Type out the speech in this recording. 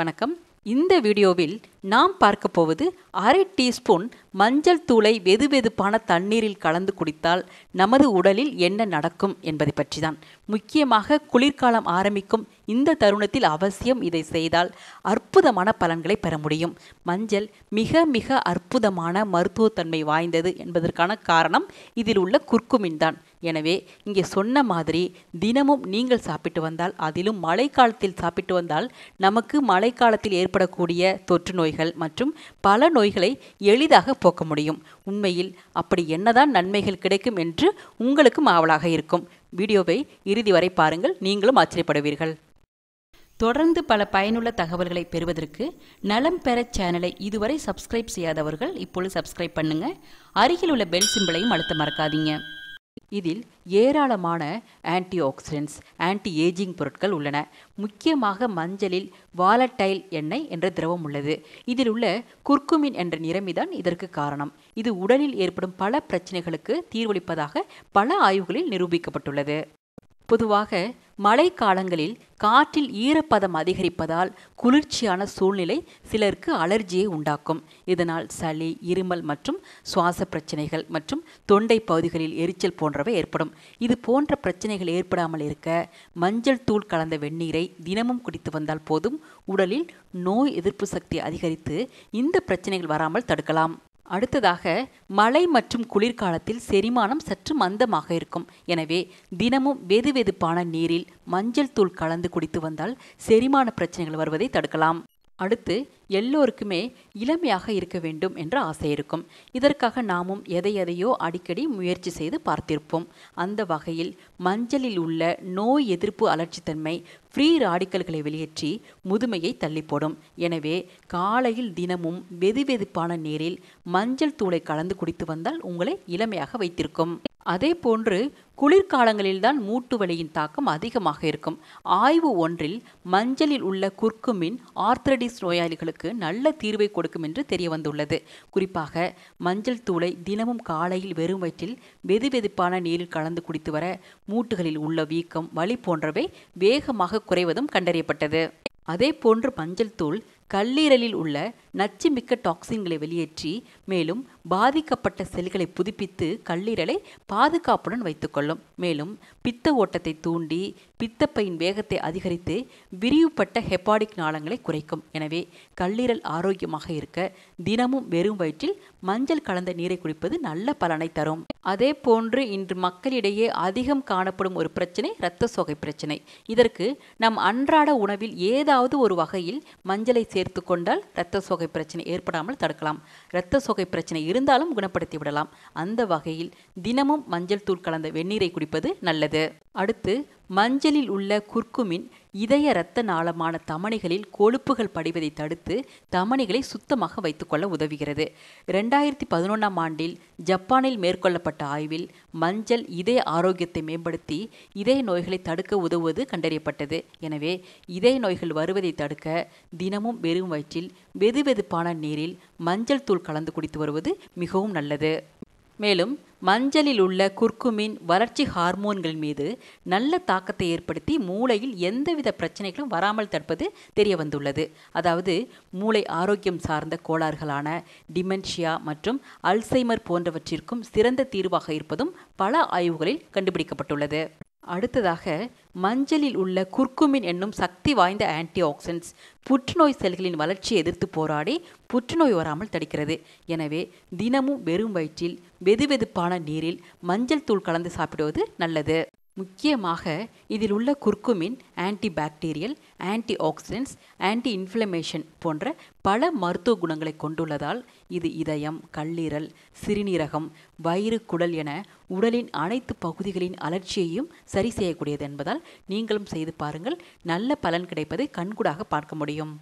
வணக்கம் இந்த வீடியோவில் நாம் பார்க்க போவது அரை டீஸ்பூன் மஞ்சள் தூளை வெதுவெதுப்பான தண்ணீரில் கலந்து குடித்தால் நமது உடலில் என்ன நடக்கும் என்பதை பற்றி தான் முக்கியமாக குளிர்காலம் ஆரம்பிக்கும் இந்த தருணத்தில் அவசியம் இதை செய்தால் அற்புதமான பலன்களை பெற முடியும் மஞ்சள் மிக மிக அற்புதமான மருத்துவத்தன்மை வாய்ந்தது என்பதற்கான காரணம் இதில் உள்ள குர்க்குமின் தான் எனவே இங்கே சொன்ன மாதிரி தினமும் நீங்கள் சாப்பிட்டு வந்தால் அதிலும் மழைக்காலத்தில் சாப்பிட்டு வந்தால் நமக்கு மழைக்காலத்தில் ஏற்படக்கூடிய தொற்று நோய்கள் மற்றும் பல நோய்களை எளிதாக போக்க முடியும் உண்மையில் அப்படி என்னதான் நன்மைகள் கிடைக்கும் என்று உங்களுக்கும் ஆவலாக இருக்கும் வீடியோவை இறுதி வரை பாருங்கள் நீங்களும் ஆச்சரியப்படுவீர்கள் தொடர்ந்து பல பயனுள்ள தகவல்களை பெறுவதற்கு நலம் பெற சேனலை இதுவரை சப்ஸ்கிரைப் செய்யாதவர்கள் இப்பொழுது சப்ஸ்கிரைப் பண்ணுங்க அருகில் உள்ள பெல் சிம்பிளையும் அழுத்த மறக்காதீங்க இதில் ஏராளமான ஆன்டி ஆக்சிடென்ட்ஸ் ஆன்டி ஏஜிங் பொருட்கள் உள்ளன முக்கியமாக மஞ்சளில் வாலட்டைல் எண்ணெய் என்ற திரவம் உள்ளது இதில் உள்ள குர்க்குமின் என்ற நிறமிதான் இதற்கு காரணம் இது உடலில் ஏற்படும் பல பிரச்சனைகளுக்கு தீர்வளிப்பதாக பல ஆய்வுகளில் நிரூபிக்கப்பட்டுள்ளது பொதுவாக மழைக்காலங்களில் காற்றில் ஈரப்பதம் அதிகரிப்பதால் குளிர்ச்சியான சூழ்நிலை சிலருக்கு அலர்ஜியை உண்டாக்கும் இதனால் சளி இருமல் மற்றும் சுவாச பிரச்சனைகள் மற்றும் தொண்டை பகுதிகளில் எரிச்சல் போன்றவை ஏற்படும் இது போன்ற பிரச்சனைகள் ஏற்படாமல் இருக்க மஞ்சள் தூள் கலந்த வெந்நீரை தினமும் குடித்து வந்தால் போதும் உடலில் நோய் எதிர்ப்பு சக்தி அதிகரித்து இந்த பிரச்சனைகள் வராமல் தடுக்கலாம் அடுத்ததாக மழை மற்றும் குளிர்காலத்தில் செரிமானம் சற்று மந்தமாக இருக்கும் எனவே தினமும் வெது வெதுப்பான நீரில் மஞ்சள் தூள் கலந்து குடித்து வந்தால் செரிமான பிரச்சனைகள் வருவதை தடுக்கலாம் அடுத்து எல்லோருக்குமே இளமையாக இருக்க வேண்டும் என்ற ஆசை இருக்கும் இதற்காக நாமும் எதை எதையோ அடிக்கடி முயற்சி செய்து பார்த்திருப்போம் அந்த வகையில் மஞ்சளில் உள்ள நோய் எதிர்ப்பு அலர்ச்சித்தன்மை ஃப்ரீ ராடிக்கல்களை வெளியேற்றி முதுமையை தள்ளிப்போடும் எனவே காலையில் தினமும் வெதுவெதுப்பான நீரில் மஞ்சள் தூளை கலந்து குடித்து வந்தால் உங்களை இளமையாக வைத்திருக்கும் அதே போன்று குளிர்காலங்களில்தான் மூட்டு வலியின் தாக்கம் அதிகமாக இருக்கும் ஆய்வு ஒன்றில் மஞ்சளில் உள்ள குர்க்குமின் ஆர்த்ரடிஸ் நோயாளிகளுக்கு நல்ல தீர்வை கொடுக்கும் என்று தெரிய வந்துள்ளது குறிப்பாக மஞ்சள் தூளை தினமும் காலையில் வெறும் வயிற்றில் வெதுவெதுப்பான நீரில் கலந்து குடித்து வர மூட்டுகளில் உள்ள வீக்கம் வலி போன்றவை வேகமாக குறைவதும் கண்டறியப்பட்டது அதே போன்று மஞ்சள் தூள் கல்லீரலில் உள்ள நச்சு மிக்க டாக்சின்களை வெளியேற்றி மேலும் பாதிக்கப்பட்ட செல்களை புதுப்பித்து கல்லீரலை பாதுகாப்புடன் வைத்துக்கொள்ளும் மேலும் பித்த ஓட்டத்தை தூண்டி பித்தப்பையின் வேகத்தை அதிகரித்து விரிவுபட்ட ஹெப்பாடிக் நாளங்களை குறைக்கும் எனவே கல்லீரல் ஆரோக்கியமாக இருக்க தினமும் வெறும் வயிற்றில் மஞ்சள் கலந்த நீரை குடிப்பது நல்ல பலனை தரும் அதே போன்று இன்று மக்களிடையே அதிகம் காணப்படும் ஒரு பிரச்சனை இரத்த சோகை பிரச்சனை இதற்கு நம் அன்றாட உணவில் ஏதாவது ஒரு வகையில் மஞ்சளை சேர்த்து கொண்டால் இரத்த சோகை பிரச்சனை ஏற்படாமல் தடுக்கலாம் இரத்த சோகை பிரச்சனை இருந்தாலும் குணப்படுத்தி விடலாம் அந்த வகையில் தினமும் மஞ்சள் தூள் கலந்த வெந்நீரை குடிப்பது நல்லது அடுத்து மஞ்சளில் உள்ள குர்க்குமின் இதய இரத்த நாளமான தமணிகளில் கொழுப்புகள் படிவதை தடுத்து தமணிகளை சுத்தமாக வைத்துக்கொள்ள உதவுகிறது ரெண்டாயிரத்தி பதினொன்றாம் ஆண்டில் ஜப்பானில் மேற்கொள்ளப்பட்ட ஆய்வில் மஞ்சள் இதய ஆரோக்கியத்தை மேம்படுத்தி இதய நோய்களை தடுக்க உதவுவது கண்டறியப்பட்டது எனவே இதய நோய்கள் வருவதை தடுக்க தினமும் வெறும் வயிற்றில் வெதுவெதுப்பான நீரில் மஞ்சள் தூள் கலந்து குடித்து வருவது மிகவும் நல்லது மேலும் மஞ்சளில் உள்ள குர்க்குமின் வளர்ச்சி ஹார்மோன்கள் மீது நல்ல தாக்கத்தை ஏற்படுத்தி மூளையில் எந்தவித பிரச்சனைகளும் வராமல் தடுப்பது தெரிய வந்துள்ளது அதாவது மூளை ஆரோக்கியம் சார்ந்த கோளாறுகளான டிமென்ஷியா மற்றும் அல்சைமர் போன்றவற்றிற்கும் சிறந்த தீர்வாக இருப்பதும் பல ஆய்வுகளில் கண்டுபிடிக்கப்பட்டுள்ளது அடுத்ததாக மஞ்சளில் உள்ள குர்க்குமின் என்னும் சக்தி வாய்ந்த ஆன்டி ஆக்சிடென்ட்ஸ் புற்றுநோய் செல்களின் வளர்ச்சியை எதிர்த்து போராடி புற்றுநோய் வராமல் தடுக்கிறது எனவே தினமும் வெறும் வயிற்றில் வெதுவெதுப்பான நீரில் மஞ்சள் தூள் கலந்து சாப்பிடுவது நல்லது முக்கியமாக இதில் உள்ள curcumin antibacterial antioxidants anti inflammation போன்ற பல மருத்துவ குணங்களை கொண்டுள்ளதால் இது இதயம் கல்லீரல் சிறுநீரகம் வயிறு குடல் என உடலின் அனைத்து பகுதிகளின் அலர்ச்சியையும் சரி செய்யக்கூடியது என்பதால் நீங்களும் செய்து பாருங்கள் நல்ல பலன் கிடைப்பதை கண்கூடாக பார்க்க முடியும்